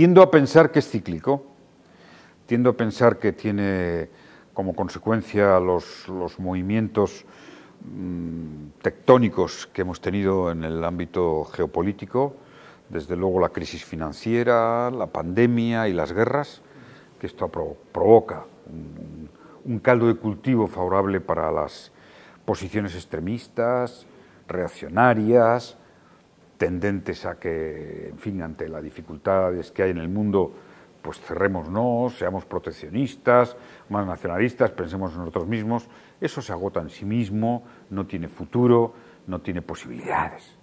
Tiendo a pensar que es cíclico, tiendo a pensar que tiene como consecuencia los, movimientos mm, tectónicos que hemos tenido en el ámbito geopolítico, desde luego la crisis financiera, la pandemia y las guerras, que esto provoca un caldo de cultivo favorable para las posiciones extremistas, reaccionarias, tendentes a que, en fin, ante las dificultades que hay en el mundo, pues cerrémonos, seamos proteccionistas, más nacionalistas, pensemos en nosotros mismos, eso se agota en sí mismo, no tiene futuro, no tiene posibilidades.